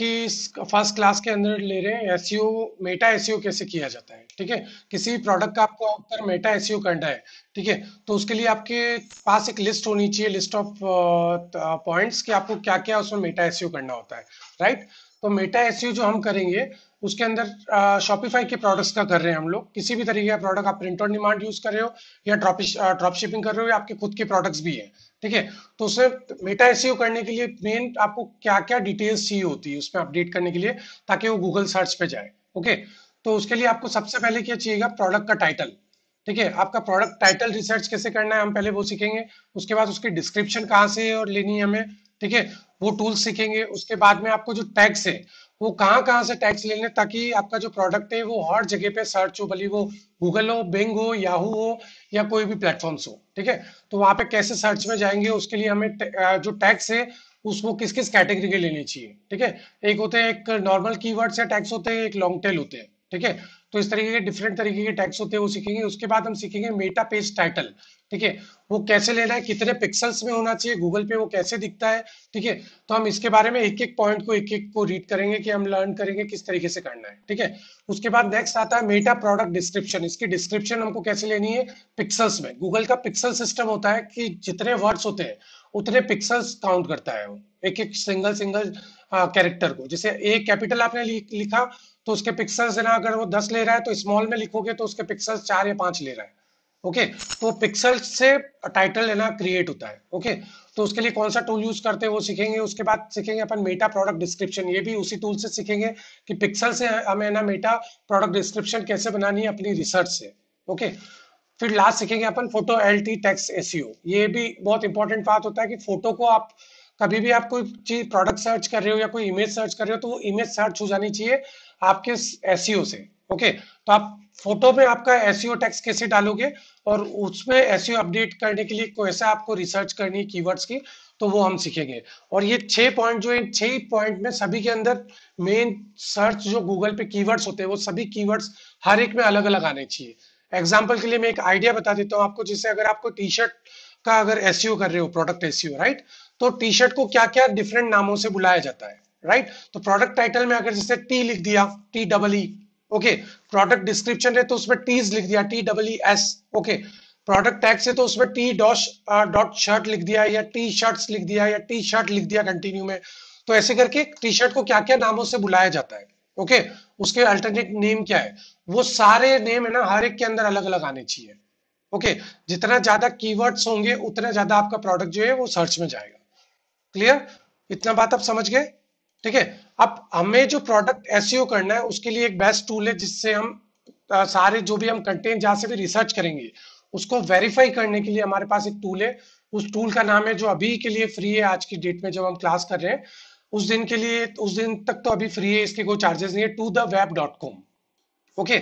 की first class के अंदर ले रहे हैं एस मेटा एस कैसे किया जाता है ठीक है किसी प्रोडक्ट का आपको अगर मेटा एस करना है ठीक है तो उसके लिए आपके पास एक लिस्ट होनी चाहिए लिस्ट ऑफ पॉइंट्स कि आपको क्या क्या उसमें मेटा एस करना होता है राइट तो मेटा एस जो हम करेंगे उसके अंदर शॉपिफाई uh, के प्रोडक्ट्स का कर रहे हैं हम लोग किसी भी तरीके का प्रोडक्ट आप प्रिंट ऑन डिमांड यूज कर रहे हो या ड्रॉप ड्रॉप शिपिंग कर रहे हो या आपके खुद के प्रोडक्ट्स भी है ठीक है तो उसे मेटा एस e करने के लिए मेन आपको क्या क्या डिटेल्स चाहिए होती है उसमें अपडेट करने के लिए ताकि वो गूगल सर्च पे जाए ओके तो उसके लिए आपको सबसे पहले क्या चाहिएगा प्रोडक्ट का टाइटल ठीक है आपका प्रोडक्ट टाइटल रिसर्च कैसे करना है हम पहले वो सीखेंगे उसके बाद उसकी डिस्क्रिप्शन कहाँ से और लेनी है हमें ठीक है वो टूल्स सीखेंगे उसके बाद में आपको जो टैग्स है वो कहाँ कहाँ से टैक्स ले लें ताकि आपका जो प्रोडक्ट है वो हर जगह पे सर्च हो भले वो गूगल हो बिंग हो याहू हो या कोई भी प्लेटफॉर्म्स हो ठीक है तो वहां पे कैसे सर्च में जाएंगे उसके लिए हमें जो टैक्स है उसको किस किस कैटेगरी के लेने चाहिए ठीक है एक होते हैं एक नॉर्मल कीवर्ड्स से टैक्स होते हैं एक लॉन्ग टेल होते हैं ठीक है तो इस तरीके के डिफरेंट तरीके के टैक्स होते हैं वो सीखेंगे उसके बाद हम सीखेंगे मेटा पेज टाइटल ठीक है वो कैसे लेना है कितने पिक्सल्स में होना चाहिए गूगल पे वो कैसे दिखता है ठीक है तो हम इसके बारे में एक एक पॉइंट को एक एक को रीड करेंगे कि हम लर्न करेंगे किस तरीके से करना है ठीक है उसके बाद नेक्स्ट आता है मेटा प्रोडक्ट डिस्क्रिप्शन इसकी डिस्क्रिप्शन हमको कैसे लेनी है पिक्सल्स में गूगल का पिक्सल सिस्टम होता है कि जितने वर्ड्स होते हैं उतने पिक्सल्स काउंट करता है वो एक एक सिंगल सिंगल कैरेक्टर को जैसे एक कैपिटल आपने लिखा तो उसके पिक्सल्स ना अगर वो दस ले रहा है तो स्मॉल में लिखोगे तो उसके पिक्सल्स चार या पांच ले रहा है ओके तो पिक्सल से टाइटल लेना क्रिएट होता है ओके तो उसके लिए कौन सा टूल यूज करते हैं वो सीखेंगे उसके बाद सीखेंगे अपन मेटा प्रोडक्ट डिस्क्रिप्शन ये भी उसी टूल से सीखेंगे कि पिक्सल से हमें ना मेटा प्रोडक्ट डिस्क्रिप्शन कैसे बनानी है अपनी रिसर्च से ओके फिर लास्ट सीखेंगे अपन photo L T text S ये भी बहुत इंपॉर्टेंट बात होता है कि फोटो को आप कभी भी आप कोई चीज प्रोडक्ट सर्च कर रहे हो या कोई इमेज सर्च कर रहे हो तो वो इमेज सर्च हो जानी चाहिए आपके एस e से ओके तो आप फोटो में आपका एस टैक्स e कैसे डालोगे और उसमें एस अपडेट e करने के लिए कैसे आपको रिसर्च करनी की कीवर्ड्स की तो वो हम सीखेंगे और ये छह पॉइंट जो है छह पॉइंट में सभी के अंदर मेन सर्च जो गूगल पे कीवर्ड्स होते हैं वो सभी कीवर्ड्स हर एक में अलग अलग आने चाहिए एग्जाम्पल के लिए मैं एक आइडिया बता देता हूँ आपको जैसे अगर आपको टी शर्ट का अगर एस कर रहे हो प्रोडक्ट एस राइट तो टी शर्ट को क्या क्या डिफरेंट नामों से बुलाया जाता है राइट तो प्रोडक्ट टाइटल में अगर जैसे टी लिख दिया T double E okay product description है तो उसमें टीज लिख दिया T double E S okay product tags है तो उसमें टी डॉश डॉट शर्ट लिख दिया या टी शर्ट लिख दिया या टी शर्ट लिख दिया कंटिन्यू में तो ऐसे करके टी शर्ट को क्या क्या नामों से बुलाया जाता है ओके okay? उसके अल्टरनेट नेम क्या है वो सारे नेम है ना हर एक के अंदर अलग अलग आने चाहिए ओके okay? जितना ज्यादा कीवर्ड्स होंगे उतना ज्यादा आपका प्रोडक्ट जो है वो सर्च में जाएगा क्लियर इतना बात आप समझ गए ठीक है अब हमें जो प्रोडक्ट एस e करना है उसके लिए एक बेस्ट टूल है जिससे हम आ, सारे जो भी हम कंटेंट जहां से भी रिसर्च करेंगे उसको वेरीफाई करने के लिए हमारे पास एक टूल है उस टूल का नाम है जो अभी के लिए फ्री है आज की डेट में जब हम क्लास कर रहे हैं उस दिन के लिए उस दिन तक तो अभी फ्री है इसके कोई चार्जेस नहीं है to the web dot com okay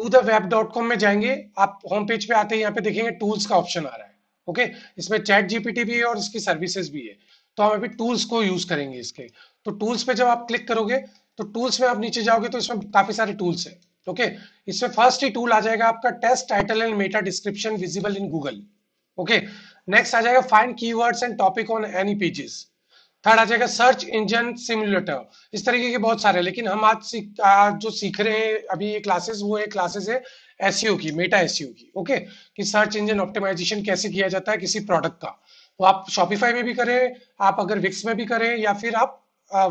to the web dot com में जाएंगे आप होम पेज पे आते हैं यहाँ पे देखेंगे टूल्स का ऑप्शन आ रहा है ओके okay? इसमें चैट जीपीटी भी है और इसकी सर्विसेज भी है तो हम अभी टूल्स को यूज करेंगे इसके तो टूल्स पे जब आप क्लिक करोगे तो टूल्स में आप नीचे जाओगे तो इसमें काफी सारे टूल्स है ओके okay? इसमें फर्स्ट ही टूल आ जाएगा आपका test title and meta description visible in Google okay next आ जाएगा find keywords and topic on any pages third आ जाएगा सर्च इंजन सिमुलेटर इस तरीके के बहुत सारे लेकिन हम आज सीख आज जो सीख रहे हैं अभी ये क्लासेस वो है क्लासेस है एसईओ की मेटा एसईओ e की ओके okay? कि सर्च इंजन ऑप्टिमाइजेशन कैसे किया जाता है किसी प्रोडक्ट का वो तो आप शॉपिफाई में भी करें आप अगर विक्स में भी करें या फिर आप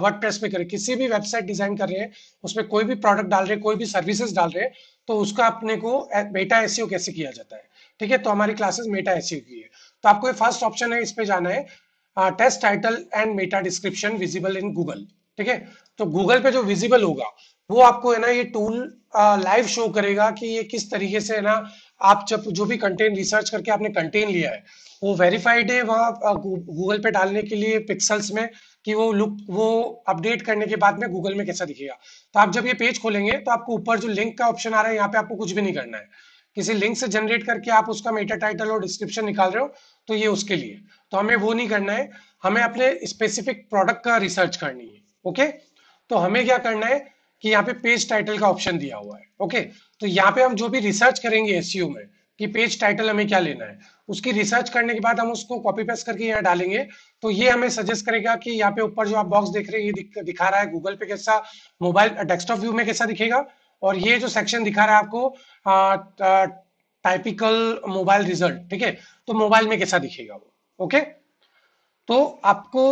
वर्ड प्रेस में करें किसी भी वेबसाइट डिजाइन कर रहे हैं उसमें कोई भी प्रोडक्ट डाल रहे हैं कोई भी सर्विसेज डाल रहे हैं तो उसका अपने को मेटा एस e कैसे किया जाता है ठीक है तो हमारी क्लासेस मेटा एस की है तो आपको ये फर्स्ट ऑप्शन है इस पे जाना है test title and meta description visible in Google ठीक है तो गूगल पे जो विजिबल होगा वो आपको है ना ये टूल लाइव शो करेगा कि ये किस तरीके से है ना आप जब जो भी कंटेंट रिसर्च करके आपने कंटेंट लिया है वो वेरीफाइड है वहाँ गूगल पे डालने के लिए पिक्सल्स में कि वो लुक वो अपडेट करने के बाद में गूगल में कैसा दिखेगा तो आप जब ये पेज खोलेंगे तो आपको ऊपर जो लिंक का ऑप्शन आ रहा है यहाँ पे आपको कुछ भी नहीं करना है किसी लिंक से जनरेट करके आप उसका मेटा टाइटल और डिस्क्रिप्शन निकाल रहे हो तो ये उसके लिए तो हमें वो नहीं करना है हमें अपने स्पेसिफिक प्रोडक्ट का रिसर्च करनी है ओके तो हमें क्या करना है कि यहाँ पे पेज टाइटल का ऑप्शन दिया हुआ है ओके तो यहाँ पे हम जो भी रिसर्च करेंगे एस में कि पेज टाइटल हमें क्या लेना है उसकी रिसर्च करने के बाद हम उसको कॉपी पेस्ट करके यहाँ डालेंगे तो ये हमें सजेस्ट करेगा कि यहाँ पे ऊपर जो आप बॉक्स देख रहे हैं ये दिखा रहा है गूगल पे कैसा मोबाइल डेस्कटॉप व्यू में कैसा दिखेगा और ये जो सेक्शन दिखा रहा है आपको टाइपिकल मोबाइल रिजल्ट ठीक है तो मोबाइल में कैसा दिखेगा वो ओके तो आपको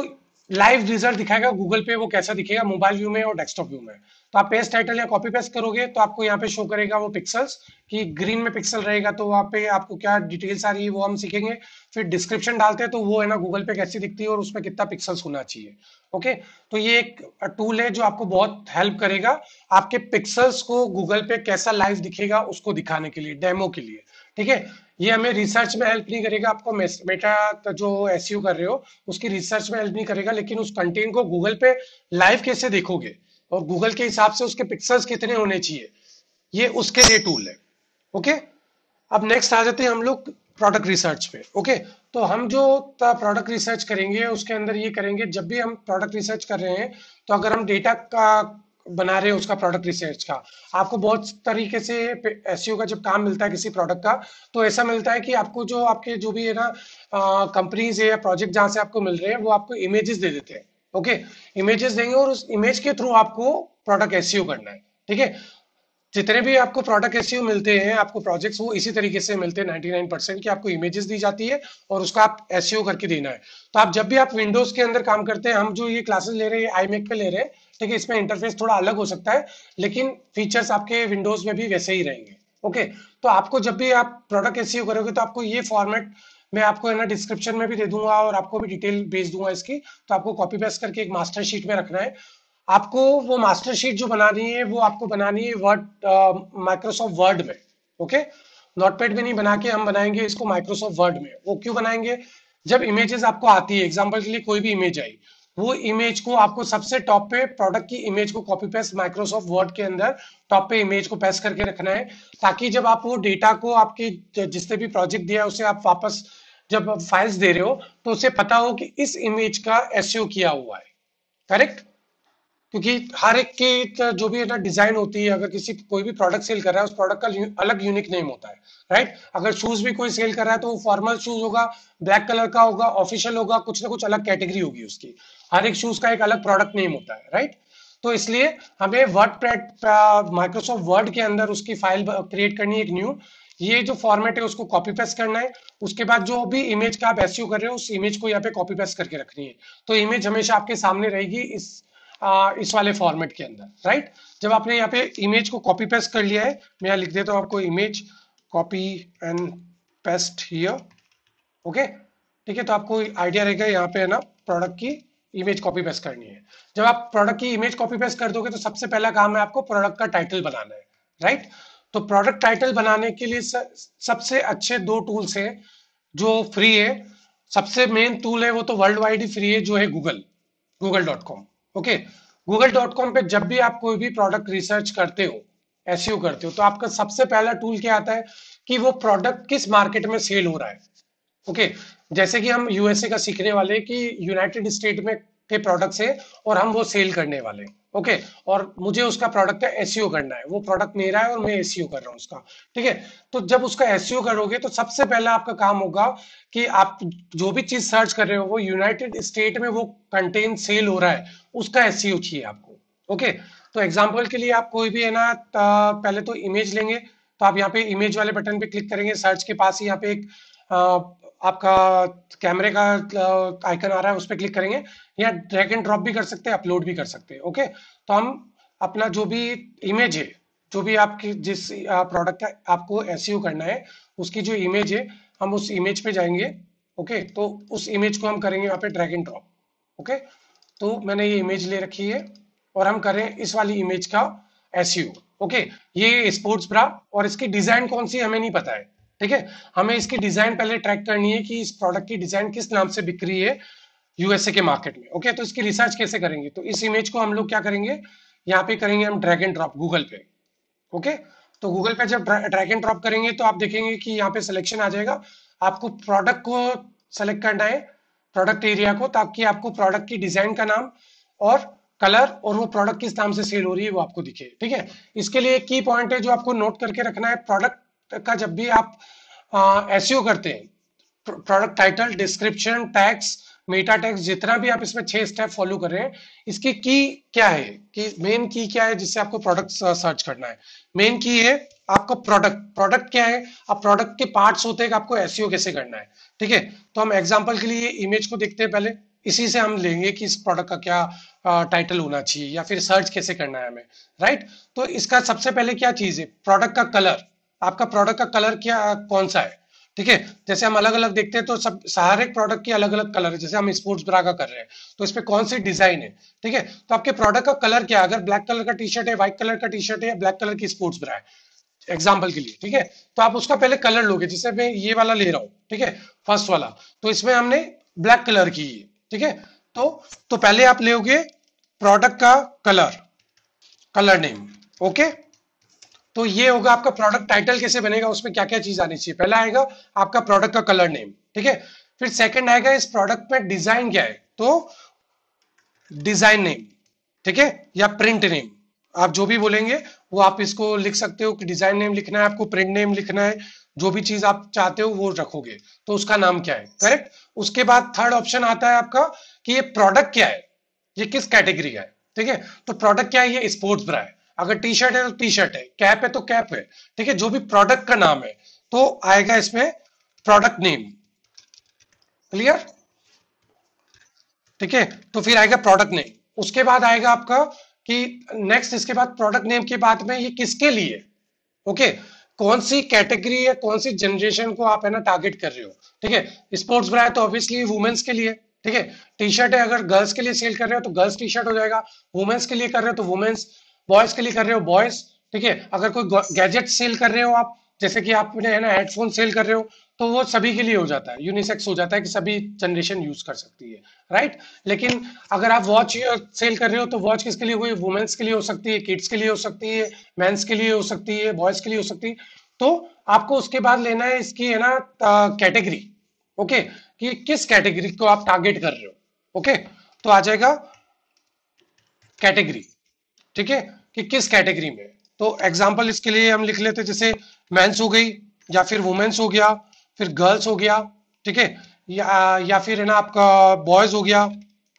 लाइव रिजल्ट दिखाएगा गूगल पे वो कैसा दिखेगा मोबाइल व्यू में और डेस्कटॉप व्यू में तो आप पेस्ट टाइटल या कॉपी पेस्ट करोगे तो आपको यहाँ पे शो करेगा वो पिक्सल्स कि ग्रीन में पिक्सल रहेगा तो वहाँ पे आपको क्या डिटेल्स आ रही है वो हम सीखेंगे फिर डिस्क्रिप्शन डालते हैं तो वो है ना गूगल पे कैसी दिखती है और उसमें कितना पिक्सल्स होना चाहिए ओके तो ये एक टूल है जो आपको बहुत हेल्प करेगा आपके पिक्सल्स को गूगल पे कैसा लाइव दिखेगा उसको दिखाने के लिए डेमो के लिए ठीक है ये हमें रिसर्च में हेल्प नहीं करेगा आपको मेटा जो एस कर रहे हो उसकी रिसर्च में हेल्प नहीं करेगा लेकिन उस कंटेंट को गूगल पे लाइव कैसे देखोगे और गूगल के हिसाब से उसके पिक्सल्स कितने होने चाहिए ये उसके लिए टूल है ओके अब नेक्स्ट आ जाते हैं हम लोग प्रोडक्ट रिसर्च पे ओके तो हम जो प्रोडक्ट रिसर्च करेंगे उसके अंदर ये करेंगे जब भी हम प्रोडक्ट रिसर्च कर रहे हैं तो अगर हम डेटा का बना रहे हैं उसका प्रोडक्ट रिसर्च का आपको बहुत तरीके से एस का जब काम मिलता है किसी प्रोडक्ट का तो ऐसा मिलता है कि आपको जो आपके जो भी है ना कंपनीज है या प्रोजेक्ट जहाँ से आपको मिल रहे हैं वो आपको इमेजेस दे देते हैं ओके इमेजेस देंगे और उस इमेज के थ्रू आपको प्रोडक्ट एस करना है ठीक है जितने भी आपको प्रोडक्ट ऐसे मिलते हैं आपको प्रोजेक्ट्स वो इसी तरीके से मिलते हैं 99 परसेंट की आपको इमेजेस दी जाती है और उसका आप एस करके देना है तो आप जब भी आप विंडोज के अंदर काम करते हैं हम जो ये क्लासेस ले रहे हैं आई मेक पे ले रहे हैं ठीक है इसमें इंटरफेस थोड़ा अलग हो सकता है लेकिन फीचर्स आपके विंडोज में भी वैसे ही रहेंगे ओके तो आपको जब भी आप प्रोडक्ट एस करोगे तो आपको ये फॉर्मेट मैं आपको है ना डिस्क्रिप्शन में भी दे दूंगा और आपको भी डिटेल भेज दूंगा इसकी तो आपको कॉपी पेस्ट करके एक मास्टर शीट में रखना है आपको वो मास्टर शीट जो बनानी है वो आपको बनानी है वर्ड माइक्रोसॉफ्ट वर्ड में ओके नोटपैड में नहीं बना के हम बनाएंगे इसको माइक्रोसॉफ्ट वर्ड में वो क्यों बनाएंगे जब इमेजेस आपको आती है एग्जाम्पल के लिए कोई भी इमेज आई वो इमेज को आपको सबसे टॉप पे प्रोडक्ट की इमेज को कॉपी पेस्ट माइक्रोसॉफ्ट वर्ड के अंदर टॉप पे इमेज को पेस्ट करके रखना है ताकि जब आप वो डेटा को आपके जिसने भी प्रोजेक्ट दिया है उसे आप वापस जब फाइल्स दे रहे हो तो उसे पता हो कि इस इमेज का एसईओ किया हुआ है करेक्ट क्योंकि हर एक की जो भी है ना डिजाइन होती है अगर किसी कोई भी प्रोडक्ट सेल कर रहा है उस प्रोडक्ट का अलग यूनिक नेम होता है राइट अगर शूज भी कोई सेल कर रहा है तो वो फॉर्मल शूज होगा ब्लैक कलर का होगा ऑफिशियल होगा कुछ ना कुछ अलग कैटेगरी होगी उसकी हर एक शूज का एक अलग प्रोडक्ट नेम होता है राइट तो इसलिए हमें वर्ड माइक्रोसॉफ्ट वर्ड के अंदर उसकी फाइल क्रिएट करनी है एक न्यू ये जो फॉर्मेट है उसको कॉपी पेस्ट करना है उसके बाद जो भी इमेज का आप एस कर रहे हो उस इमेज को यहाँ पे कॉपी पेस्ट करके रखनी है तो इमेज हमेशा आपके सामने रहेगी इस आ, इस वाले फॉर्मेट के अंदर राइट जब आपने यहाँ पे इमेज को कॉपी पेस्ट कर लिया है मैं यहाँ लिख देता हूँ आपको image copy and paste here okay ठीक है तो आपको आइडिया रहेगा यहाँ पे है ना प्रोडक्ट की इमेज कॉपी पेस्ट करनी है जब आप प्रोडक्ट की इमेज कॉपी पेस्ट कर दोगे तो सबसे पहला काम है आपको प्रोडक्ट का टाइटल बनाना है राइट तो प्रोडक्ट टाइटल बनाने के लिए सबसे अच्छे दो टूल्स है जो फ्री है सबसे मेन टूल है वो तो वर्ल्ड वाइड ही फ्री है जो है Google Google dot com okay Google dot com पे जब भी आप कोई भी प्रोडक्ट रिसर्च करते हो एस करते हो तो आपका सबसे पहला टूल क्या आता है कि वो प्रोडक्ट किस मार्केट में सेल हो रहा है ओके okay, जैसे कि हम यूएसए का सीखने वाले कि यूनाइटेड स्टेट में के प्रोडक्ट्स है और हम वो सेल करने वाले हैं ओके okay, और मुझे उसका प्रोडक्ट का एसईओ करना है वो प्रोडक्ट मेरा है और मैं एसईओ e कर रहा हूँ उसका ठीक है तो जब उसका एसईओ e करोगे तो सबसे पहला आपका काम होगा कि आप जो भी चीज सर्च कर रहे हो वो यूनाइटेड स्टेट में वो कंटेन सेल हो रहा है उसका एस e चाहिए आपको ओके okay, तो एग्जाम्पल के लिए आप कोई भी है ना पहले तो इमेज लेंगे तो आप यहाँ पे इमेज वाले बटन पे क्लिक करेंगे सर्च के पास ही यहाँ पे एक आपका कैमरे का आइकन आ रहा है उस पर क्लिक करेंगे या ड्रैग एंड ड्रॉप भी कर सकते हैं अपलोड भी कर सकते हैं ओके तो हम अपना जो भी इमेज है जो भी आपकी जिस प्रोडक्ट का आपको एस e करना है उसकी जो इमेज है हम उस इमेज पे जाएंगे ओके तो उस इमेज को हम करेंगे यहाँ पे ड्रैग एंड ड्रॉप ओके तो मैंने ये इमेज ले रखी है और हम करें इस वाली इमेज का एस ओके e ये स्पोर्ट्स ब्रा और इसकी डिजाइन कौन सी हमें नहीं पता है ठीक है हमें इसकी डिजाइन पहले ट्रैक करनी है कि इस प्रोडक्ट की डिजाइन किस नाम से बिक रही है यूएसए के मार्केट में ओके तो इसकी रिसर्च कैसे करेंगे तो इस इमेज को हम लोग क्या करेंगे यहाँ पे करेंगे हम ड्रैग एंड ड्रॉप गूगल पे ओके तो गूगल पे जब ड्रैग एंड ड्रॉप करेंगे तो आप देखेंगे कि यहाँ पे सिलेक्शन आ जाएगा आपको प्रोडक्ट को सेलेक्ट करना है प्रोडक्ट एरिया को ताकि आपको प्रोडक्ट की डिजाइन का नाम और कलर और वो प्रोडक्ट किस नाम से सेल हो रही है वो आपको दिखे ठीक है इसके लिए एक की पॉइंट है जो आपको नोट करके रखना है प्रोडक्ट का जब भी आप एस e करते हैं product title description tags meta tags जितना भी आप इसमें छह स्टेप फॉलो कर रहे हैं इसकी की क्या है कि मेन की क्या है जिससे आपको प्रोडक्ट सर्च करना है मेन की है आपका प्रोडक्ट प्रोडक्ट क्या है आप प्रोडक्ट के पार्ट्स होते हैं आपको एस e कैसे करना है ठीक है तो हम एग्जाम्पल के लिए इमेज को देखते हैं पहले इसी से हम लेंगे कि इस प्रोडक्ट का क्या टाइटल होना चाहिए या फिर सर्च कैसे करना है हमें राइट तो इसका सबसे पहले क्या चीज है प्रोडक्ट का कलर आपका प्रोडक्ट का कलर क्या कौन सा है ठीक है जैसे हम अलग अलग देखते हैं तो सब सारे प्रोडक्ट के अलग अलग कलर है जैसे हम स्पोर्ट्स ब्रा का कर रहे हैं तो इसमें कौन सी डिजाइन है ठीक है तो आपके प्रोडक्ट का कलर क्या है अगर ब्लैक कलर का टी शर्ट है व्हाइट कलर का टी शर्ट है या ब्लैक कलर की स्पोर्ट्स ब्रा है एग्जाम्पल के लिए ठीक है तो आप उसका पहले कलर लोगे जिससे मैं ये वाला ले रहा हूँ ठीक है फर्स्ट वाला तो इसमें हमने ब्लैक कलर की है ठीक है तो तो पहले आप लोगे प्रोडक्ट का कलर कलर नेम ओके तो ये होगा आपका प्रोडक्ट टाइटल कैसे बनेगा उसमें क्या क्या चीज आनी चाहिए पहला आएगा आपका प्रोडक्ट का कलर नेम ठीक है फिर सेकंड आएगा इस प्रोडक्ट में डिजाइन क्या है तो डिजाइन नेम ठीक है या प्रिंट नेम आप जो भी बोलेंगे वो आप इसको लिख सकते हो कि डिजाइन नेम लिखना है आपको प्रिंट नेम लिखना है जो भी चीज आप चाहते हो वो रखोगे तो उसका नाम क्या है करेक्ट उसके बाद थर्ड ऑप्शन आता है आपका कि ये प्रोडक्ट क्या है ये किस कैटेगरी का है ठीक है तो प्रोडक्ट क्या है ये स्पोर्ट्स ब्रा है अगर टी शर्ट है तो टी शर्ट है कैप है तो कैप है ठीक है जो भी प्रोडक्ट का नाम है तो आएगा इसमें प्रोडक्ट नेम क्लियर ठीक है तो फिर आएगा प्रोडक्ट नेम उसके बाद आएगा आपका कि नेक्स्ट इसके बाद प्रोडक्ट नेम के बाद में ये किसके लिए ओके कौन सी कैटेगरी या कौन सी जनरेशन को आप है ना टारगेट कर रहे हो ठीक है स्पोर्ट्स ब्रा है तो ऑब्वियसली वुमेन्स के लिए ठीक है टी शर्ट है अगर गर्ल्स के लिए सेल कर रहे हो तो गर्ल्स टी शर्ट हो जाएगा वुमेन्स के लिए कर रहे हो तो वुमेन्स बॉयज के लिए कर रहे हो बॉयज ठीक है अगर कोई गैजेट सेल कर रहे हो आप जैसे कि आप है ना हेडफोन सेल कर रहे हो तो वो सभी के लिए हो जाता है यूनिसेक्स हो जाता है कि सभी जनरेशन यूज कर सकती है राइट लेकिन अगर आप वॉच सेल कर रहे हो तो वॉच किसके लिए हुई वुमेन्स के लिए हो सकती है किड्स के लिए हो सकती है मेन्स के लिए हो सकती है बॉयज के लिए हो सकती है तो आपको उसके बाद लेना है इसकी है ना कैटेगरी ओके कि किस कैटेगरी को आप टारगेट कर रहे हो ओके तो आ जाएगा कैटेगरी ठीक है कि किस कैटेगरी में तो एग्जाम्पल इसके लिए हम लिख लेते जैसे मैंस हो गई या फिर वुमेन्स हो गया फिर गर्ल्स हो गया ठीक है या, या फिर है ना आपका बॉयज हो गया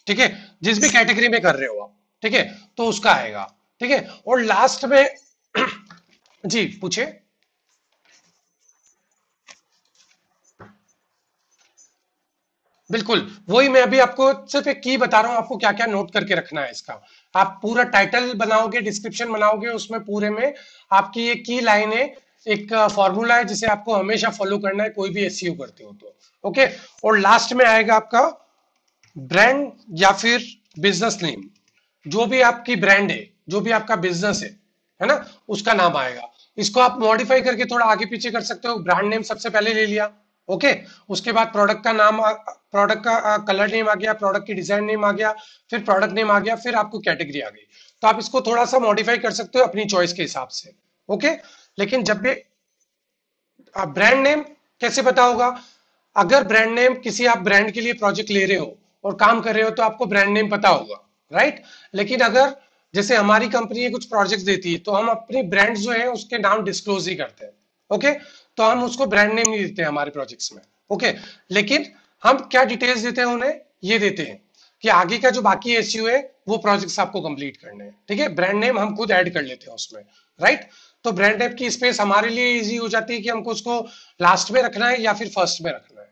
ठीक है जिस भी कैटेगरी में कर रहे हो आप ठीक है तो उसका आएगा ठीक है और लास्ट में जी पूछे बिल्कुल वही मैं अभी आपको सिर्फ एक की बता रहा हूं आपको क्या क्या नोट करके रखना है इसका आप पूरा टाइटल बनाओगे डिस्क्रिप्शन बनाओगे उसमें पूरे में आपकी ये की लाइन है एक फॉर्मूला है जिसे आपको हमेशा फॉलो करना है कोई भी एस करते हो तो ओके और लास्ट में आएगा आपका ब्रांड या फिर बिजनेस नेम जो भी आपकी ब्रांड है जो भी आपका बिजनेस है है ना उसका नाम आएगा इसको आप मॉडिफाई करके थोड़ा आगे पीछे कर सकते हो ब्रांड नेम सबसे पहले ले लिया ओके okay? उसके बाद प्रोडक्ट का नाम प्रोडक्ट का कलर नेम आ गया प्रोडक्ट की डिजाइन नेम आ गया फिर प्रोडक्ट नेम आ गया फिर आपको कैटेगरी आ गई तो आप इसको थोड़ा सा मॉडिफाई कर सकते हो अपनी चॉइस के हिसाब से ओके okay? लेकिन जब भी आप ब्रांड नेम कैसे पता होगा अगर ब्रांड नेम किसी आप ब्रांड के लिए प्रोजेक्ट ले रहे हो और काम कर रहे हो तो आपको ब्रांड नेम पता होगा राइट लेकिन अगर जैसे हमारी कंपनी कुछ प्रोजेक्ट देती है तो हम अपनी ब्रांड जो है उसके नाम डिस्क्लोज ही करते हैं ओके okay? तो हम उसको ब्रांड नेम नहीं देते हैं हमारे प्रोजेक्ट्स में ओके लेकिन हम क्या डिटेल्स देते हैं उन्हें ये देते हैं कि आगे का जो बाकी एस है वो प्रोजेक्ट्स आपको कंप्लीट करने हैं ठीक है ब्रांड नेम हम खुद ऐड कर लेते हैं उसमें राइट तो ब्रांड नेम की स्पेस हमारे लिए इजी हो जाती है कि हमको उसको लास्ट में रखना है या फिर फर्स्ट में रखना है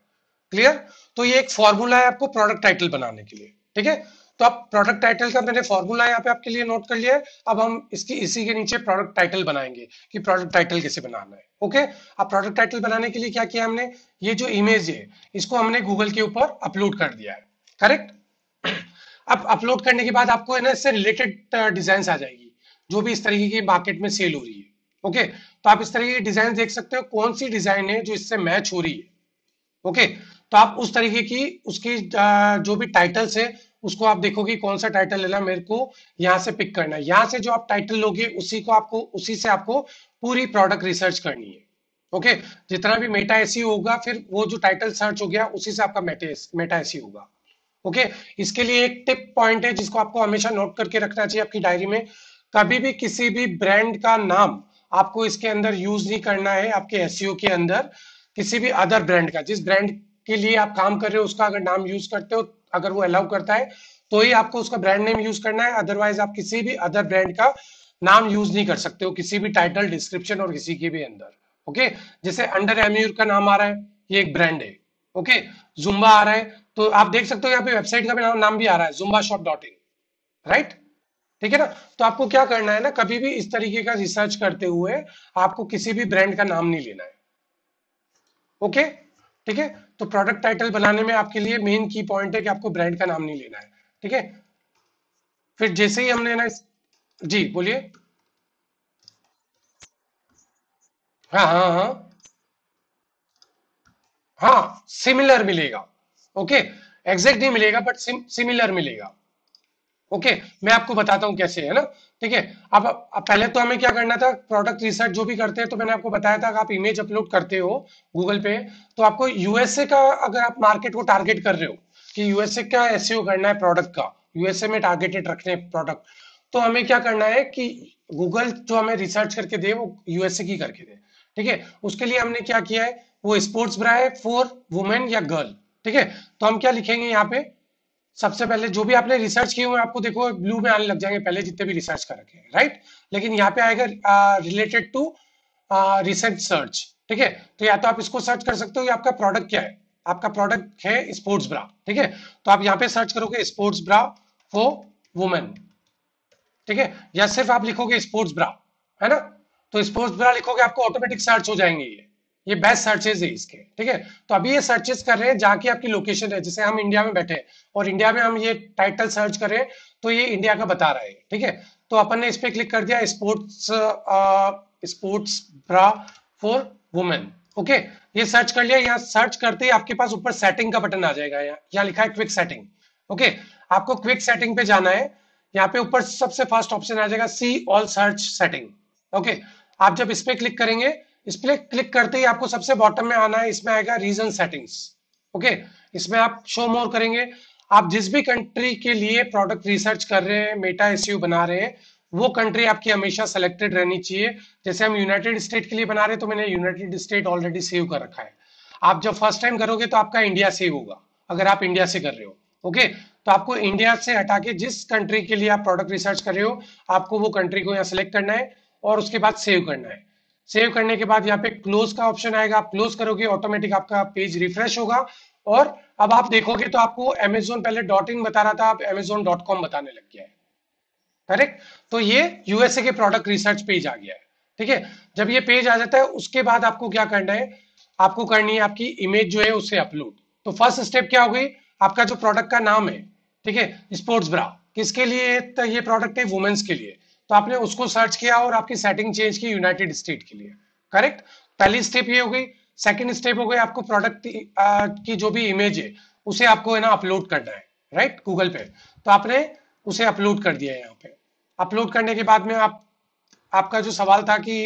क्लियर तो ये एक फॉर्मूला है आपको प्रोडक्ट टाइटल बनाने के लिए ठीक है तो आप प्रोडक्ट टाइटल का मैंने फॉर्मूला यहाँ पे आपके लिए नोट कर लिया है अब हम इसकी इसी के नीचे प्रोडक्ट टाइटल बनाएंगे कि प्रोडक्ट टाइटल कैसे बनाना है ओके अब प्रोडक्ट टाइटल बनाने के लिए क्या किया हमने ये जो इमेज है इसको हमने गूगल के ऊपर अपलोड कर दिया है करेक्ट अब अपलोड करने के बाद आपको है ना इससे रिलेटेड डिजाइन uh, आ जाएगी जो भी इस तरीके की मार्केट में सेल हो रही है ओके तो आप इस तरीके की डिजाइन देख सकते हो कौन सी डिजाइन है जो इससे मैच हो रही है ओके okay, तो आप उस तरीके की उसकी uh, जो भी टाइटल्स है उसको आप देखोगे कौन सा टाइटल लेना मेरे को यहाँ से पिक करना है यहाँ से जो आप टाइटल लोगे उसी को आपको उसी से आपको पूरी प्रोडक्ट रिसर्च करनी है ओके जितना भी मेटा एसी होगा फिर वो जो टाइटल सर्च हो गया उसी से आपका मेटा एसी होगा ओके okay? इसके लिए एक टिप पॉइंट है जिसको आपको हमेशा नोट करके रखना चाहिए आपकी डायरी में कभी भी किसी भी ब्रांड का नाम आपको इसके अंदर यूज नहीं करना है आपके एस के अंदर किसी भी अदर ब्रांड का जिस ब्रांड के लिए आप काम कर रहे हो उसका अगर नाम यूज करते हो अगर वो अलाउ करता है तो ही आपको उसका ब्रांड नेम यूज करना है अदरवाइज आप किसी भी अदर ब्रांड का नाम यूज नहीं कर सकते हो किसी भी टाइटल डिस्क्रिप्शन और किसी के भी अंदर ओके जैसे अंडर एम्यूर का नाम आ रहा है ये एक ब्रांड है ओके जुम्बा आ रहा है तो आप देख सकते हो यहाँ पे वेबसाइट का भी नाम, नाम भी आ रहा है Zumba shop dot in right ठीक है ना तो आपको क्या करना है ना कभी भी इस तरीके का रिसर्च करते हुए आपको किसी भी ब्रांड का नाम नहीं लेना है ओके okay? ठीक है तो प्रोडक्ट टाइटल बनाने में आपके लिए मेन की पॉइंट है कि आपको ब्रांड का नाम नहीं लेना है ठीक है फिर जैसे ही हमने ना जी बोलिए हाँ हाँ हाँ हाँ सिमिलर मिलेगा ओके एग्जैक्ट नहीं मिलेगा बट सिम, सिमिलर मिलेगा ओके मैं आपको बताता हूँ कैसे है ना ठीक है अब, पहले तो हमें क्या करना था प्रोडक्ट रिसर्च जो भी करते हैं तो मैंने आपको बताया था आप इमेज अपलोड करते हो गूगल पे तो आपको यूएसए का अगर आप मार्केट को टारगेट कर रहे हो कि यूएसए का एस e करना है प्रोडक्ट का यूएसए में टारगेटेड रखने प्रोडक्ट तो हमें क्या करना है कि गूगल जो हमें रिसर्च करके दे वो यूएसए की करके दे ठीक है उसके लिए हमने क्या किया है वो स्पोर्ट्स ब्रा है फॉर वुमेन या गर्ल ठीक है तो हम क्या लिखेंगे यहाँ पे सबसे पहले जो भी आपने रिसर्च किए हुए आपको देखो ब्लू में आने लग जाएंगे पहले जितने भी रिसर्च कर रखे राइट लेकिन यहाँ पे आएगा रिलेटेड टू रिसेंट सर्च ठीक है तो या तो आप इसको सर्च कर सकते हो या आपका प्रोडक्ट क्या है आपका प्रोडक्ट है स्पोर्ट्स ब्रा ठीक है तो आप यहाँ पे सर्च करोगे स्पोर्ट्स ब्रा फॉर वुमेन ठीक है या सिर्फ आप लिखोगे स्पोर्ट्स ब्रा है ना तो स्पोर्ट्स ब्रा लिखोगे आपको ऑटोमेटिक सर्च हो जाएंगे ये ये बेस्ट सर्चेज है इसके ठीक है तो अभी ये सर्चेज कर रहे हैं जहां की आपकी लोकेशन है जैसे हम इंडिया में बैठे और इंडिया में हम ये टाइटल सर्च करें तो ये इंडिया का बता रहा है ठीक है तो अपन ने इस पर क्लिक कर दिया sports sports bra for women okay ये सर्च कर लिया यहाँ सर्च करते ही आपके पास ऊपर सेटिंग का बटन आ जाएगा यहाँ यहाँ लिखा है क्विक सेटिंग ओके आपको क्विक सेटिंग पे जाना है यहाँ पे ऊपर सबसे फर्स्ट ऑप्शन आ जाएगा see all search setting okay आप जब इस पे क्लिक करेंगे इस पर क्लिक करते ही आपको सबसे बॉटम में आना है इसमें आएगा रीजन सेटिंग्स ओके इसमें आप शो मोर करेंगे आप जिस भी कंट्री के लिए प्रोडक्ट रिसर्च कर रहे हैं मेटा एस बना रहे हैं वो कंट्री आपकी हमेशा सेलेक्टेड रहनी चाहिए जैसे हम यूनाइटेड स्टेट के लिए बना रहे तो मैंने यूनाइटेड स्टेट ऑलरेडी सेव कर रखा है आप जब फर्स्ट टाइम करोगे तो आपका इंडिया सेव होगा अगर आप इंडिया से कर रहे हो ओके तो आपको इंडिया से हटा के जिस कंट्री के लिए आप प्रोडक्ट रिसर्च कर रहे हो आपको वो कंट्री को यहाँ सेलेक्ट करना है और उसके बाद सेव करना है सेव करने के बाद यहाँ पे क्लोज का ऑप्शन आएगा आप क्लोज करोगे ऑटोमेटिक आपका पेज रिफ्रेश होगा और अब आप देखोगे तो आपको एमेजोन पहले डॉट इन बता रहा था आप एमेजोन डॉट कॉम बताने लग गया है करेक्ट तो ये यूएसए के प्रोडक्ट रिसर्च पेज आ गया है ठीक है जब ये पेज आ जाता है उसके बाद आपको क्या करना है आपको करनी है आपकी इमेज जो है उसे अपलोड तो फर्स्ट स्टेप क्या हो गई आपका जो प्रोडक्ट का नाम है ठीक है स्पोर्ट्स ब्रा किसके लिए तो ये प्रोडक्ट है वुमेन्स के लिए तो आपने उसको सर्च किया और आपकी सेटिंग चेंज की यूनाइटेड स्टेट के लिए करेक्ट पहली स्टेप ये हो गई सेकेंड स्टेप हो गई आपको प्रोडक्ट की जो भी इमेज है उसे आपको है ना अपलोड करना है राइट गूगल पे तो आपने उसे अपलोड कर दिया यहाँ पे अपलोड करने के बाद में आप आपका जो सवाल था कि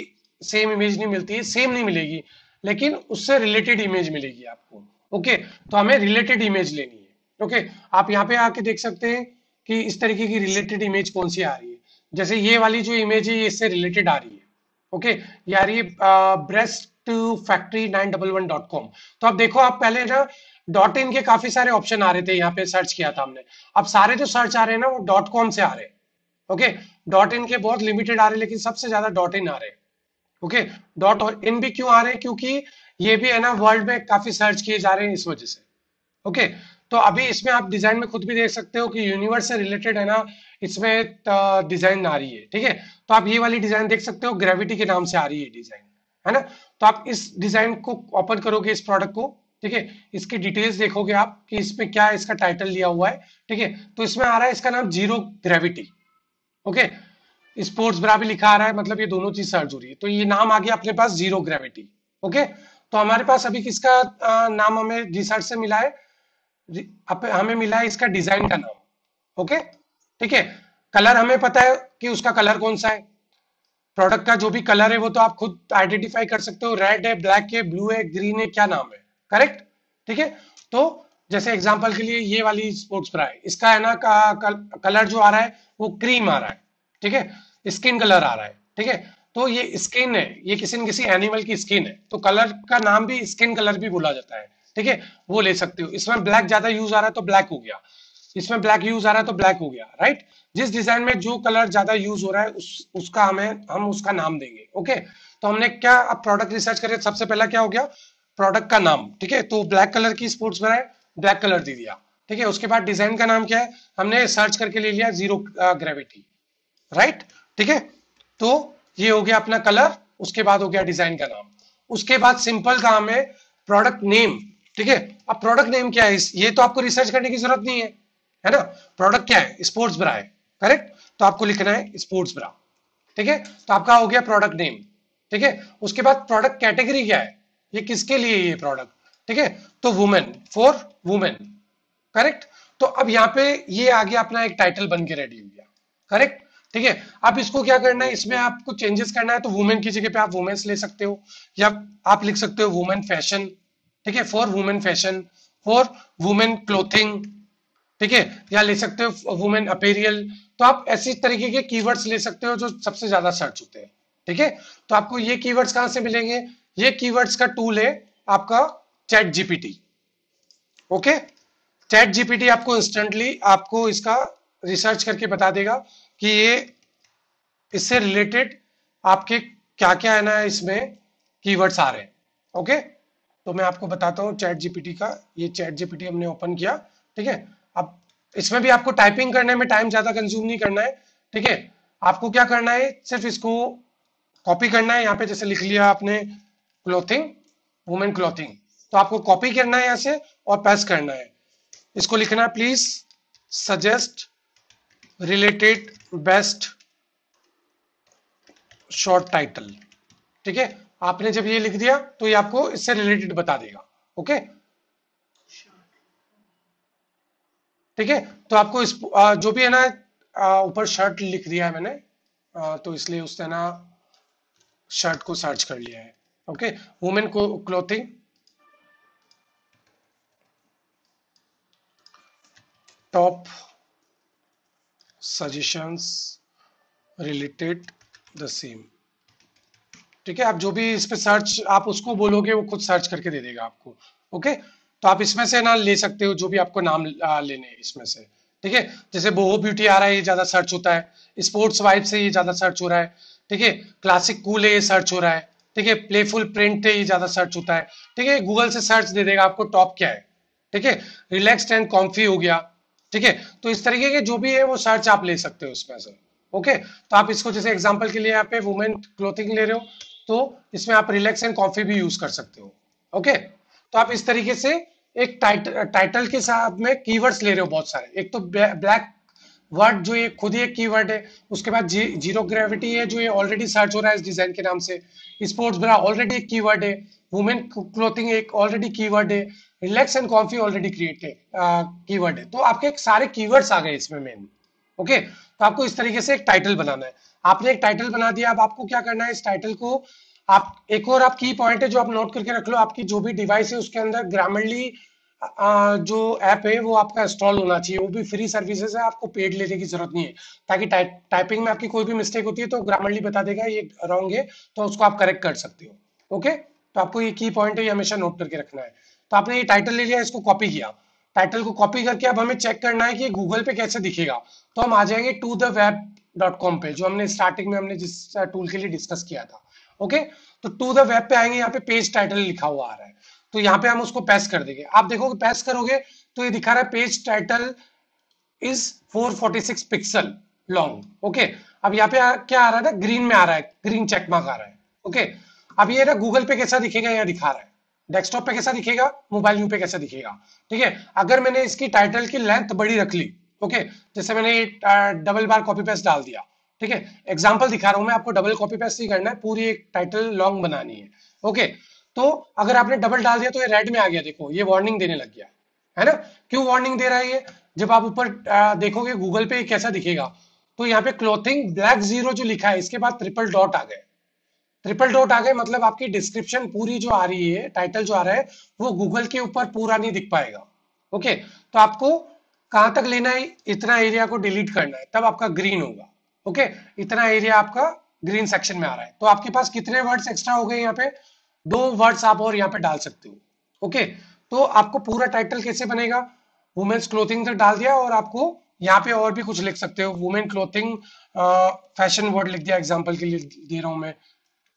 सेम इमेज नहीं मिलती सेम नहीं मिलेगी लेकिन उससे रिलेटेड इमेज मिलेगी आपको ओके तो हमें रिलेटेड इमेज लेनी है ओके आप यहाँ पे आके देख सकते हैं कि इस तरीके की रिलेटेड इमेज कौन सी आ रही है जैसे ये वाली जो इमेज है इससे रिलेटेड आ रही है ओके यार ये breast factory nine double one dot com तो अब देखो आप पहले ना डॉट इन के काफी सारे ऑप्शन आ रहे थे यहाँ पे सर्च किया था हमने अब सारे जो सर्च आ रहे हैं ना वो डॉट कॉम से आ रहे हैं ओके डॉट इन के बहुत लिमिटेड आ रहे लेकिन सबसे ज्यादा डॉट इन आ रहे ओके डॉट इन भी क्यों आ रहे हैं क्योंकि ये भी है ना वर्ल्ड में काफी सर्च किए जा रहे हैं इस वजह से ओके okay? तो अभी इसमें आप डिजाइन में खुद भी देख सकते हो कि यूनिवर्स से रिलेटेड है ना इसमें डिजाइन आ रही है ठीक है तो आप ये वाली डिजाइन देख सकते हो ग्रेविटी के नाम से आ रही है डिजाइन है ना तो आप इस डिजाइन को ओपन करोगे इस प्रोडक्ट को ठीक है इसकी डिटेल्स देखोगे आप कि इसमें क्या इसका टाइटल लिया हुआ है ठीक है तो इसमें आ रहा है इसका नाम zero gravity okay sports bra भी लिखा आ रहा है मतलब ये दोनों चीज सर्च हो रही है तो ये नाम आ गया अपने पास जीरो ग्रेविटी ओके तो हमारे पास अभी किसका नाम हमें रिसर्च से मिला है हमें मिला है इसका डिजाइन का नाम ओके ठीक है कलर हमें पता है कि उसका कलर कौन सा है प्रोडक्ट का जो भी कलर है वो तो आप खुद आइडेंटिफाई कर सकते हो रेड है ब्लैक है ब्लू है ग्रीन है क्या नाम है करेक्ट ठीक है तो जैसे एग्जाम्पल के लिए ये वाली स्पोर्ट्स ब्रा है इसका है ना का, कल, कलर जो आ रहा है वो क्रीम आ रहा है ठीक है स्किन कलर आ रहा है ठीक है तो ये स्किन है ये किसी न किसी एनिमल की स्किन है तो कलर का नाम भी स्किन कलर भी बोला जाता है ठीक है वो ले सकते हो इसमें ब्लैक ज्यादा यूज आ रहा है तो ब्लैक हो गया इसमें ब्लैक यूज आ रहा है तो ब्लैक हो गया राइट जिस डिजाइन में जो कलर ज्यादा यूज हो रहा है उस, उसका हमें हम उसका नाम देंगे ओके तो हमने क्या अब प्रोडक्ट रिसर्च करें सबसे पहला क्या हो गया प्रोडक्ट का नाम ठीक है तो ब्लैक कलर की स्पोर्ट्स में ब्लैक कलर दे दिया ठीक है उसके बाद डिजाइन का नाम क्या है हमने सर्च करके ले लिया जीरो ग्रेविटी राइट ठीक है तो ये हो गया अपना कलर उसके बाद हो गया डिजाइन का नाम उसके बाद सिंपल था हमें प्रोडक्ट नेम ठीक है अब प्रोडक्ट नेम क्या है ये तो आपको रिसर्च करने की जरूरत नहीं है है ना प्रोडक्ट क्या है स्पोर्ट्स ब्रा है करेक्ट तो आपको लिखना है स्पोर्ट्स ब्रा ठीक है तो आपका हो गया प्रोडक्ट नेम ठीक है उसके बाद प्रोडक्ट कैटेगरी क्या है ये किसके लिए ये प्रोडक्ट ठीक है तो वुमेन फॉर वुमेन करेक्ट तो अब यहाँ पे ये आ गया अपना एक टाइटल बन के रेडी हो गया करेक्ट ठीक है अब इसको क्या करना है इसमें आपको चेंजेस करना है तो वुमेन की जगह पे आप वुमेन्स ले सकते हो या आप लिख सकते हो वुमेन फैशन ठीक है for women fashion for women clothing ठीक है या ले सकते हो वुमेन अपेरियल तो आप ऐसी तरीके के कीवर्ड्स ले सकते हो जो सबसे ज्यादा सर्च होते हैं ठीक है तो आपको ये कीवर्ड्स कहां से मिलेंगे ये कीवर्ड्स का टूल है आपका chat GPT okay chat GPT आपको इंस्टेंटली आपको इसका रिसर्च करके बता देगा कि ये इससे रिलेटेड आपके क्या क्या है ना इसमें कीवर्ड्स आ रहे हैं ओके तो मैं आपको बताता हूँ चैट जीपीटी का ये चैट जीपीटी हमने ओपन किया ठीक है इसमें भी आपको टाइपिंग करने में टाइम ज्यादा कंज्यूम नहीं करना है ठीक है आपको क्या करना है सिर्फ इसको कॉपी करना है यहाँ पे जैसे लिख लिया आपने क्लोथिंग वुमेन क्लोथिंग तो आपको कॉपी करना है यहाँ से और पैस करना है इसको लिखना है please suggest related best short title ठीक है आपने जब ये लिख दिया तो ये आपको इससे रिलेटेड बता देगा ओके ठीक है तो आपको इस जो भी है ना ऊपर शर्ट लिख दिया है मैंने तो इसलिए उसने ना शर्ट को सर्च कर लिया है ओके वुमेन को clothing top suggestions related the same ठीक है आप जो भी इस पे सर्च आप उसको बोलोगे वो खुद सर्च करके दे देगा आपको ओके okay? तो आप इसमें से ना ले सकते हो जो भी आपको नाम लेने इसमें से ठीक है जैसे बोहो ब्यूटी आ रहा है ये ज्यादा सर्च होता है स्पोर्ट्स वाइब से ये ज्यादा सर्च हो रहा है ठीक है क्लासिक कूल है ये सर्च हो रहा है ठीक है प्लेफुल प्रिंट है ये ज्यादा सर्च होता है ठीक है गूगल से सर्च दे देगा आपको टॉप क्या है ठीक है रिलैक्सड एंड कॉम्फी हो गया ठीक है तो इस तरीके के जो भी है वो सर्च आप ले सकते हो उसमें से ओके तो आप इसको जैसे एग्जाम्पल के लिए यहाँ पे वुमेन क्लोथिंग ले रहे हो तो इसमें आप रिलैक्स एंड कॉफी भी यूज कर सकते हो ओके तो आप इस तरीके से एक टाइट, टाइटल के साथ में कीवर्ड्स ले रहे हो बहुत सारे एक तो ब्लैक वर्ड जो ये खुद ही एक कीवर्ड है उसके बाद जी, जीरो ग्रेविटी है जो ये ऑलरेडी सर्च हो रहा है इस डिजाइन के नाम से स्पोर्ट्स ब्रा ऑलरेडी एक कीवर्ड है वुमेन क्लोथिंग एक ऑलरेडी कीवर्ड है relax and coffee already create है कीवर्ड है तो आपके एक सारे कीवर्ड्स आ गए इसमें मेन ओके तो आपको इस तरीके से एक टाइटल बनाना है आपने एक टाइटल बना दिया अब आपको क्या करना है इस टाइटल को आप एक और आप की पॉइंट है जो आप नोट करके रख लो आपकी जो भी डिवाइस है उसके अंदर ग्रामरली जो ऐप है वो आपका इंस्टॉल होना चाहिए वो भी फ्री सर्विसेज है आपको पेड लेने की जरूरत नहीं है ताकि टाइप टाइपिंग में आपकी कोई भी मिस्टेक होती है तो ग्रामरली बता देगा ये रॉन्ग है तो उसको आप करेक्ट कर सकते हो ओके तो आपको ये की पॉइंट है ये हमेशा नोट करके रखना है तो आपने ये टाइटल ले लिया इसको कॉपी किया टाइटल को कॉपी करके अब हमें चेक करना है कि गूगल पे कैसे दिखेगा तो हम आ जाएंगे to the web dot com पे जो हमने स्टार्टिंग में हमने जिस टूल के लिए डिस्कस किया था ओके तो टू द वेब पे आएंगे यहाँ पे पेज टाइटल लिखा हुआ आ रहा है तो यहाँ पे हम उसको पैस कर देंगे आप देखोगे पैस करोगे तो ये दिखा रहा है page title is 446 pixel long okay अब यहाँ पे क्या आ रहा है ना ग्रीन में आ रहा है ग्रीन चेक मार्क आ रहा है ओके अब ये ना गूगल पे कैसा दिखेगा यहाँ दिखा रहा है डेस्कटॉप पे कैसा दिखेगा मोबाइल में पे कैसा दिखेगा ठीक है अगर मैंने इसकी टाइटल की लेंथ बड़ी रख ली ओके जैसे मैंने डबल बार कॉपी पेस्ट डाल दिया ठीक है एग्जाम्पल दिखा रहा हूं मैं आपको डबल कॉपी पेस्ट ही करना है पूरी एक टाइटल लॉन्ग बनानी है ओके तो अगर आपने डबल डाल दिया तो ये रेड में आ गया देखो ये वार्निंग देने लग गया है ना क्यों वार्निंग दे रहा है ये जब आप ऊपर देखोगे गूगल पे कैसा दिखेगा तो यहाँ पे क्लोथिंग ब्लैक जीरो जो लिखा है इसके बाद ट्रिपल डॉट आ गए ट्रिपल डॉट आ गए मतलब आपकी डिस्क्रिप्शन पूरी जो आ रही है टाइटल जो आ रहा है वो गूगल के ऊपर पूरा नहीं दिख पाएगा ओके तो आपको कहां तक लेना है इतना एरिया को डिलीट करना है तब आपका ग्रीन होगा ओके okay? इतना एरिया आपका ग्रीन सेक्शन में आ रहा है तो आपके पास कितने वर्ड्स एक्स्ट्रा हो गए यहाँ पे दो वर्ड्स आप और यहाँ पे डाल सकते हो ओके okay? तो आपको पूरा टाइटल कैसे बनेगा वुमेन्स क्लोथिंग तो डाल दिया और आपको यहाँ पे और भी कुछ लिख सकते हो वुमेन क्लोथिंग फैशन वर्ड लिख दिया एग्जाम्पल के लिए दे रहा हूं मैं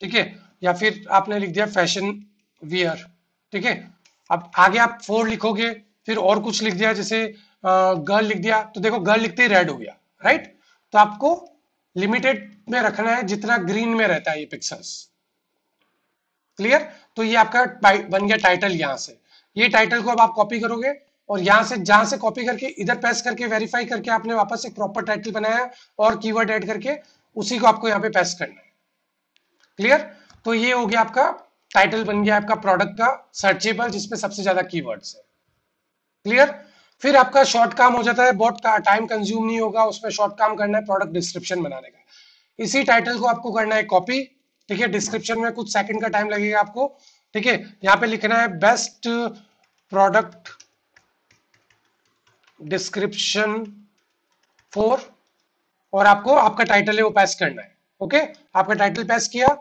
ठीक है या फिर आपने लिख दिया फैशन वियर ठीक है अब आगे आप फोर लिखोगे फिर और कुछ लिख दिया जैसे गर्ल लिख दिया तो देखो गर्ल लिखते ही रेड हो गया राइट तो आपको लिमिटेड में रखना है जितना ग्रीन में रहता है ये पिक्सल्स क्लियर तो ये आपका बन गया टाइटल यहां से ये टाइटल को अब आप कॉपी करोगे और यहां से जहां से कॉपी करके इधर पेस्ट करके वेरीफाई करके आपने वापस एक प्रॉपर टाइटल बनाया और कीवर्ड ऐड करके उसी को आपको यहाँ पे पेस्ट करना है क्लियर तो ये हो गया आपका टाइटल बन गया आपका प्रोडक्ट का सर्चेबल जिसमें सबसे ज्यादा कीवर्ड्स है क्लियर फिर आपका शॉर्ट काम हो जाता है बहुत टाइम कंज्यूम नहीं होगा उसमें शॉर्ट काम करना है प्रोडक्ट डिस्क्रिप्शन बनाने का इसी टाइटल को आपको करना है कॉपी ठीक है डिस्क्रिप्शन में कुछ सेकंड का टाइम लगेगा आपको ठीक है यहां पे लिखना है बेस्ट प्रोडक्ट डिस्क्रिप्शन फोर और आपको आपका टाइटल है वो पैस करना है ओके आपका टाइटल पैस किया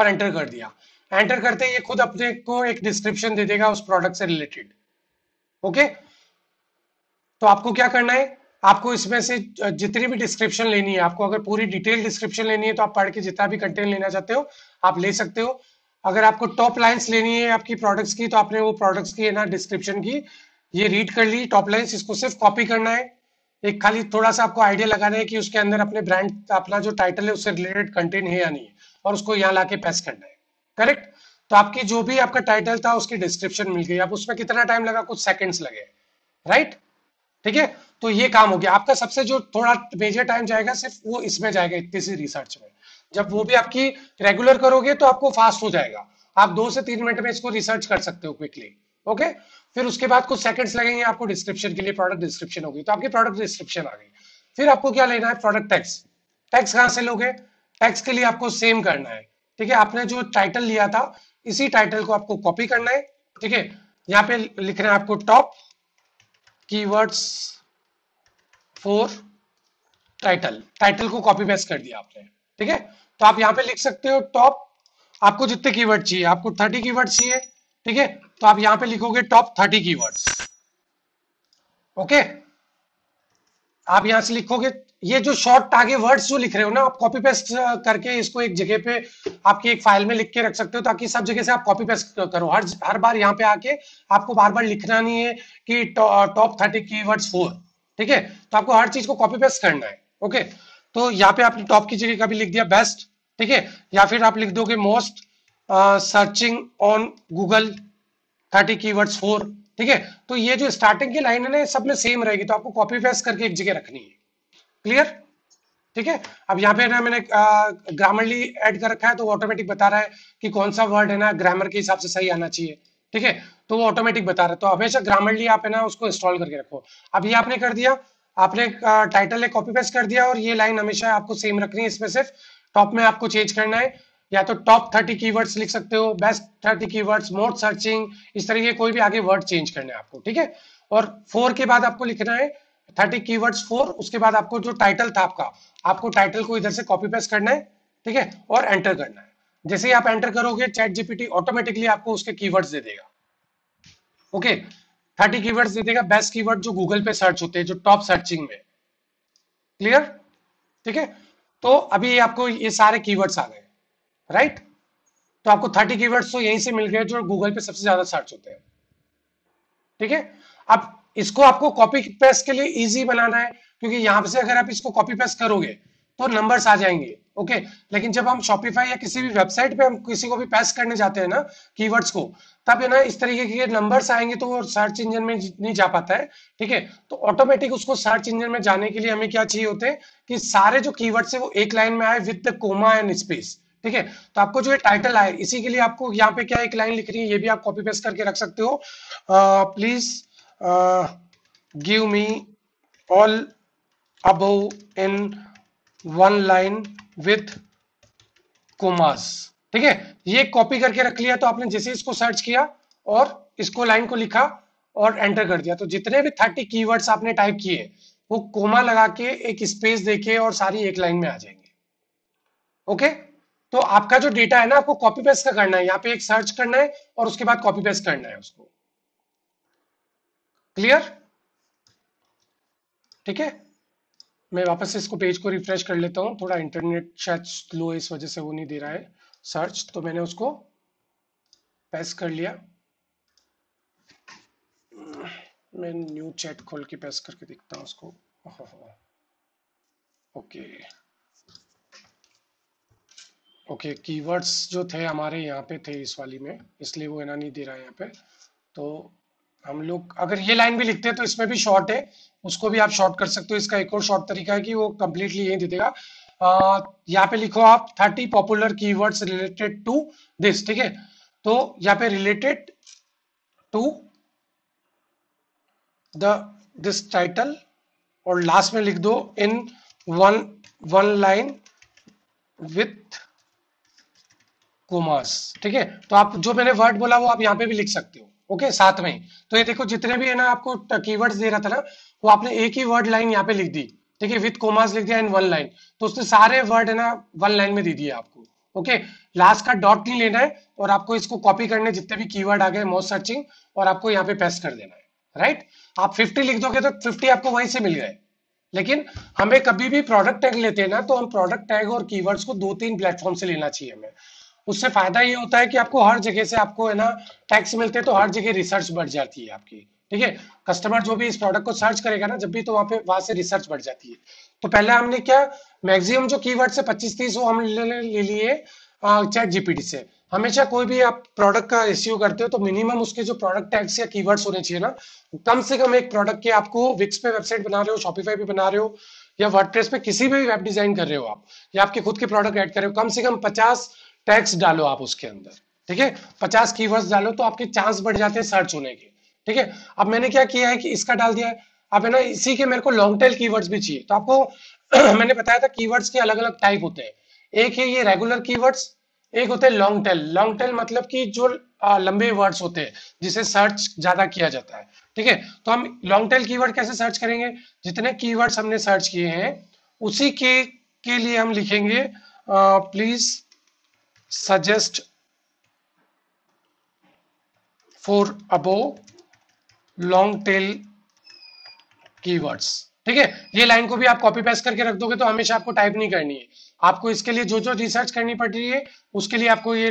और एंटर कर दिया एंटर करते ये खुद अपने को एक डिस्क्रिप्शन दे देगा उस प्रोडक्ट से रिलेटेड ओके तो आपको क्या करना है आपको इसमें से जितनी भी डिस्क्रिप्शन लेनी है आपको अगर पूरी डिटेल डिस्क्रिप्शन लेनी है तो आप पढ़ के जितना भी कंटेंट लेना चाहते हो आप ले सकते हो अगर आपको टॉप लाइंस लेनी है आपकी प्रोडक्ट्स की तो आपने वो प्रोडक्ट्स की है ना डिस्क्रिप्शन की ये रीड कर ली टॉप लाइन्स इसको सिर्फ कॉपी करना है एक खाली थोड़ा सा आपको आइडिया लगाना है कि उसके अंदर अपने ब्रांड अपना जो टाइटल है उससे रिलेटेड कंटेंट है या नहीं है और उसको यहाँ लाके पेस करना है करेक्ट तो आपकी जो भी आपका टाइटल था उसकी डिस्क्रिप्शन मिल गई आप उसमें कितना टाइम लगा कुछ सेकेंड्स लगे राइट ठीक है तो ये काम हो गया आपका सबसे जो थोड़ा मेजर टाइम जाएगा सिर्फ वो इसमें जाएगा इतनी सी रिसर्च में जब वो भी आपकी रेगुलर करोगे तो आपको फास्ट हो जाएगा आप दो से तीन मिनट में इसको रिसर्च कर सकते हो क्विकली ओके फिर उसके बाद कुछ सेकंड्स लगेंगे आपको डिस्क्रिप्शन के लिए प्रोडक्ट डिस्क्रिप्शन होगी तो आपकी प्रोडक्ट डिस्क्रिप्शन आ गई फिर आपको क्या लेना है प्रोडक्ट टैक्स टैक्स कहां से लोगे टैक्स के लिए आपको सेम करना है ठीक है आपने जो टाइटल लिया था इसी टाइटल को आपको कॉपी करना है ठीक है यहाँ पे लिखना है आपको top keywords for title title को कॉपी पेस्ट कर दिया आपने ठीक है तो आप यहां पे लिख सकते हो टॉप आपको जितने कीवर्ड चाहिए आपको थर्टी कीवर्ड चाहिए ठीक है तो आप यहां पे लिखोगे टॉप थर्टी कीवर्ड्स ओके आप यहां से लिखोगे ये जो शॉर्ट आगे वर्ड्स जो लिख रहे हो ना आप कॉपी पेस्ट करके इसको एक जगह पे आपकी एक फाइल में लिख के रख सकते हो ताकि सब जगह से आप कॉपी पेस्ट करो हर हर बार यहाँ पे आके आपको बार बार लिखना नहीं है कि top thirty keywords for ठीक है तो आपको हर चीज को कॉपी पेस्ट करना है ओके तो यहाँ पे आपने टॉप की जगह कभी लिख दिया बेस्ट ठीक है या फिर आप लिख दोगे most searching on Google thirty keywords for ठीक है तो ये जो स्टार्टिंग की लाइन है ना सब में सेम रहेगी तो आपको कॉपी पेस्ट करके एक जगह रखनी है क्लियर ठीक है अब यहाँ पे ना मैंने ग्रामरली ऐड कर रखा है तो वो ऑटोमेटिक बता रहा है कि कौन सा वर्ड है ना ग्रामर के हिसाब से सही आना चाहिए ठीक है तो वो ऑटोमेटिक बता रहा है तो हमेशा ग्रामरली आप है ना उसको इंस्टॉल करके रखो अब ये आपने कर दिया आपने टाइटल एक कॉपी पेस्ट कर दिया और ये लाइन हमेशा आपको सेम रखनी है इसमें सिर्फ टॉप में आपको चेंज करना है या तो टॉप थर्टी कीवर्ड्स लिख सकते हो best thirty words most searching इस तरह के कोई भी आगे वर्ड चेंज करना है आपको ठीक है और फोर के बाद आपको लिखना है थर्टी की फोर उसके बाद आपको जो टाइटल था आपका आपको टाइटल को इधर से कॉपी पेस्ट करना है ठीक है और एंटर करना है जैसे ही आप एंटर करोगे चैट जीपीटी ऑटोमेटिकली आपको उसके कीवर्ड्स दे देगा ओके थर्टी कीवर्ड्स दे देगा बेस्ट कीवर्ड जो गूगल पे सर्च होते हैं जो टॉप सर्चिंग में क्लियर ठीक है तो अभी आपको ये सारे कीवर्ड्स आ गए राइट तो आपको थर्टी कीवर्ड्स तो यहीं से मिल गए जो गूगल पे सबसे ज्यादा सर्च होते हैं ठीक है अब इसको आपको कॉपी पेस्ट के लिए इजी बनाना है क्योंकि यहां से अगर आप इसको कॉपी पेस्ट करोगे तो नंबर्स आ जाएंगे ओके लेकिन जब हम शॉपिफाई या किसी भी वेबसाइट पे हम किसी को भी पेस्ट करने जाते हैं ना कीवर्ड्स को तब है ना इस तरीके के नंबर्स आएंगे तो वो सर्च इंजन में नहीं जा पाता है ठीक है तो ऑटोमेटिक उसको सर्च इंजन में जाने के लिए हमें क्या चाहिए होते हैं कि सारे जो की है वो एक लाइन में आए with the comma and space ठीक है तो आपको जो ये टाइटल आए इसी के लिए आपको यहाँ पे क्या एक लाइन लिख रही है ये भी आप कॉपी पेस्ट करके रख सकते हो please uh, give uh, give me all above in one line with commas ठीक है ये कॉपी करके रख लिया तो आपने जैसे इसको सर्च किया और इसको लाइन को लिखा और एंटर कर दिया तो जितने भी थर्टी कीवर्ड्स आपने टाइप किए वो कोमा लगा के एक स्पेस देके और सारी एक लाइन में आ जाएंगे ओके तो आपका जो डेटा है ना आपको कॉपी पेस्ट का करना है यहाँ पे एक सर्च करना है और उसके बाद कॉपी पेस्ट करना है उसको क्लियर ठीक है मैं वापस इसको पेज को रिफ्रेश कर लेता हूँ थोड़ा इंटरनेट शायद स्लो इस वजह से वो नहीं दे रहा है सर्च तो मैंने उसको पेस कर लिया मैं न्यू चैट खोल के पेस करके देखता हूँ उसको ओके ओके कीवर्ड्स जो थे हमारे यहाँ पे थे इस वाली में इसलिए वो ना नहीं दे रहा है यहाँ पे तो हम लोग अगर ये लाइन भी लिखते हैं तो इसमें भी शॉर्ट है उसको भी आप शॉर्ट कर सकते हो इसका एक और शॉर्ट तरीका है कि वो कंप्लीटली यही दे देगा यहाँ पे लिखो आप thirty popular keywords related to this ठीक है तो यहाँ पे related to the this title और लास्ट में लिख दो in one one line with commas ठीक है तो आप जो मैंने वर्ड बोला वो आप यहाँ पे भी लिख सकते हो ओके साथ में तो ये देखो जितने भी है ना आपको कीवर्ड्स दे रहा था ना वो आपने एक ही वर्ड लाइन यहाँ पे लिख दी ठीक है विथ कोमास लिख दिया इन वन लाइन तो उसने सारे वर्ड है ना वन लाइन में दे दिए आपको ओके लास्ट का डॉट नहीं लेना है और आपको इसको कॉपी करने जितने भी कीवर्ड आ गए मोस्ट सर्चिंग और आपको यहाँ पे पेस्ट कर देना है राइट आप 50 लिख दोगे तो 50 आपको वहीं से मिल गए लेकिन हमें कभी भी प्रोडक्ट टैग लेते हैं ना तो हम प्रोडक्ट टैग और कीवर्ड्स को दो तीन प्लेटफॉर्म से लेना चाहिए हमें उससे फायदा ये होता है कि आपको हर जगह से आपको है ना टैक्स मिलते हैं तो हर जगह रिसर्च बढ़ जाती है आपकी ठीक है कस्टमर जो भी इस प्रोडक्ट को सर्च करेगा ना जब भी तो वहां पे वहां से रिसर्च बढ़ जाती है तो पहले हमने क्या मैक्सिमम जो कीवर्ड से 25 तीस वो हम ले लिए चैट जीपीटी से हमेशा कोई भी आप प्रोडक्ट का इश्यू करते हो तो मिनिमम उसके जो प्रोडक्ट टैक्स या कीवर्ड होने चाहिए ना कम से कम एक प्रोडक्ट के आपको विक्स पे वेबसाइट बना रहे हो शॉपिफाई पे बना रहे हो या वर्डप्रेस पे किसी पे भी वेब डिजाइन कर रहे हो आप या आपके खुद के प्रोडक्ट ऐड कर रहे हो कम से कम पचास टैक्स डालो आप उसके अंदर ठीक है पचास कीवर्ड्स डालो तो आपके चांस बढ़ जाते हैं सर्च होने के ठीक है अब मैंने क्या किया है कि इसका डाल दिया है अब है ना इसी के मेरे को लॉन्ग टेल कीवर्ड्स भी चाहिए तो आपको मैंने बताया था कीवर्ड्स के अलग अलग टाइप होते हैं एक है ये रेगुलर कीवर्ड्स एक होते हैं लॉन्ग टेल लॉन्ग टेल मतलब कि जो आ, लंबे वर्ड्स होते हैं जिसे सर्च ज्यादा किया जाता है ठीक है तो हम लॉन्ग टेल कीवर्ड कैसे सर्च करेंगे जितने कीवर्ड्स हमने सर्च किए हैं उसी के के लिए हम लिखेंगे please suggest for above long tail keywords ठीक है ये लाइन को भी आप कॉपी पेस्ट करके रख दोगे तो हमेशा आपको टाइप नहीं करनी है आपको इसके लिए जो जो रिसर्च करनी पड़ रही है उसके लिए आपको ये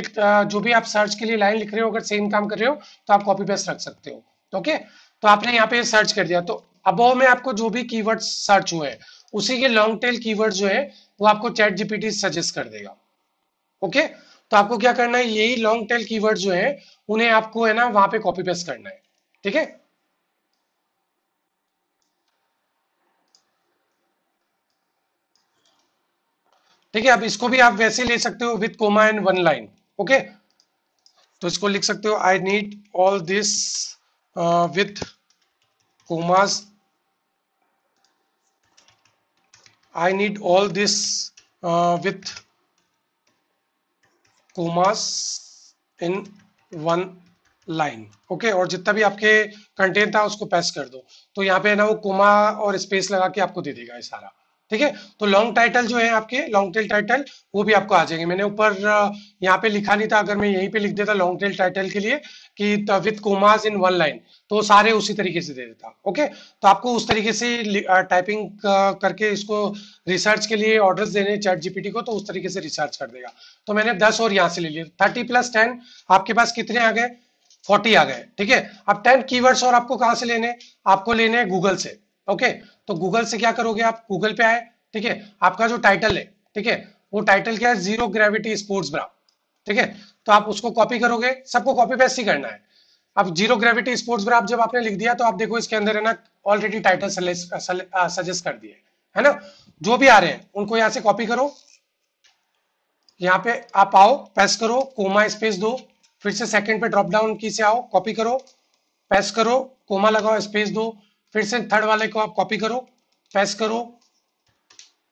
जो भी आप सर्च के लिए लाइन लिख रहे हो अगर सेम काम कर रहे हो तो आप कॉपी पेस्ट रख सकते हो तो ओके तो आपने यहाँ पे सर्च कर दिया तो अबोव में आपको जो भी कीवर्ड्स सर्च हुए हैं उसी के लॉन्ग टेल कीवर्ड जो है वो आपको चैट जीपीटी सजेस्ट कर देगा ओके okay? तो आपको क्या करना है यही लॉन्ग टेल कीवर्ड जो है उन्हें आपको है ना वहां पे कॉपी पेस्ट करना है ठीक है ठीक है अब इसको भी आप वैसे ले सकते हो with comma and one line okay तो इसको लिख सकते हो I need all this with commas I need all this with commas in one line okay और जितना भी आपके कंटेंट था उसको पेस्ट कर दो तो यहाँ पे है ना वो कोमा और स्पेस लगा के आपको दे देगा ये सारा ठीक है तो लॉन्ग टाइटल जो है आपके लॉन्ग टेल टाइटल वो भी आपको आ जाएंगे मैंने ऊपर यहाँ पे लिखा नहीं था अगर मैं यहीं पे लिख देता लॉन्ग टेल टाइटल के लिए कि with commas in one line तो सारे उसी तरीके से दे देता ओके तो आपको उस तरीके से टाइपिंग करके इसको रिसर्च के लिए ऑर्डर देने चैट जीपीटी को तो उस तरीके से रिसर्च कर देगा तो मैंने दस और यहाँ से ले लिया थर्टी प्लस टेन आपके पास कितने आ गए फोर्टी आ गए ठीक है अब टेन कीवर्ड्स और आपको कहाँ से लेने आपको लेने गूगल से ओके okay? तो गूगल से क्या करोगे आप गूगल पे आए ठीक है आपका जो टाइटल है ठीक है वो टाइटल क्या है जीरो ग्रेविटी स्पोर्ट्स ब्रा ठीक है तो आप उसको कॉपी करोगे सबको कॉपी पेस्ट ही करना है अब जीरो ग्रेविटी स्पोर्ट्स ब्रा जब आपने लिख दिया तो आप देखो इसके अंदर है ना ऑलरेडी टाइटल सजेस्ट कर दिए है ना जो भी आ रहे हैं उनको यहां से कॉपी करो यहाँ पे आप आओ पेस्ट करो कोमा स्पेस दो फिर से सेकंड पे ड्रॉप डाउन की से आओ कॉपी करो पेस्ट करो कोमा लगाओ स्पेस दो फिर से थर्ड वाले को आप कॉपी करो पेस्ट करो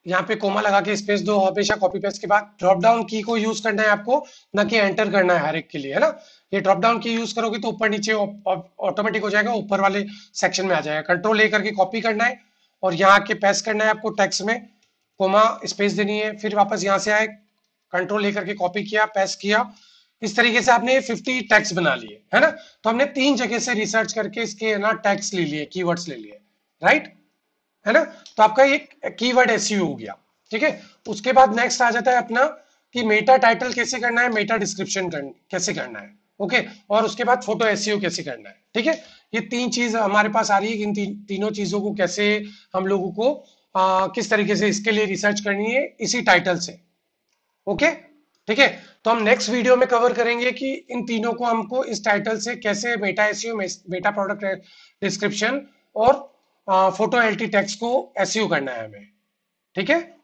यहाँ पे कोमा लगा के स्पेस दो हमेशा कॉपी पेस्ट के बाद ड्रॉप डाउन की को यूज करना है आपको ना कि एंटर करना है हर एक के लिए है ना ये ड्रॉप डाउन की यूज करोगे तो ऊपर नीचे ऑटोमेटिक हो जाएगा ऊपर वाले सेक्शन में आ जाएगा कंट्रोल ले करके कॉपी करना है और यहाँ आके पेस्ट करना है आपको टेक्स्ट में कोमा स्पेस देनी है फिर वापस यहाँ से आए कंट्रोल लेकर के कॉपी किया पेस्ट किया इस तरीके से आपने 50 टैक्स बना लिए है ना तो हमने तीन जगह से रिसर्च करके इसके ना टैक्स ले लिए कीवर्ड्स ले लिए राइट है ना तो आपका एक कीवर्ड एसयू e हो गया ठीक है उसके बाद नेक्स्ट आ जाता है अपना कि मेटा टाइटल कैसे करना है मेटा डिस्क्रिप्शन कैसे करना है ओके और उसके बाद फोटो एस e कैसे करना है ठीक है ये तीन चीज हमारे पास आ रही है इन ती, तीनों चीजों को कैसे हम लोगों को आ, किस तरीके से इसके लिए रिसर्च करनी है इसी टाइटल से ओके okay? ठीक है तो हम नेक्स्ट वीडियो में कवर करेंगे कि इन तीनों को हमको इस टाइटल से कैसे बेटा एसयू बेटा प्रोडक्ट डिस्क्रिप्शन और फोटो एल टी को एस करना है हमें ठीक है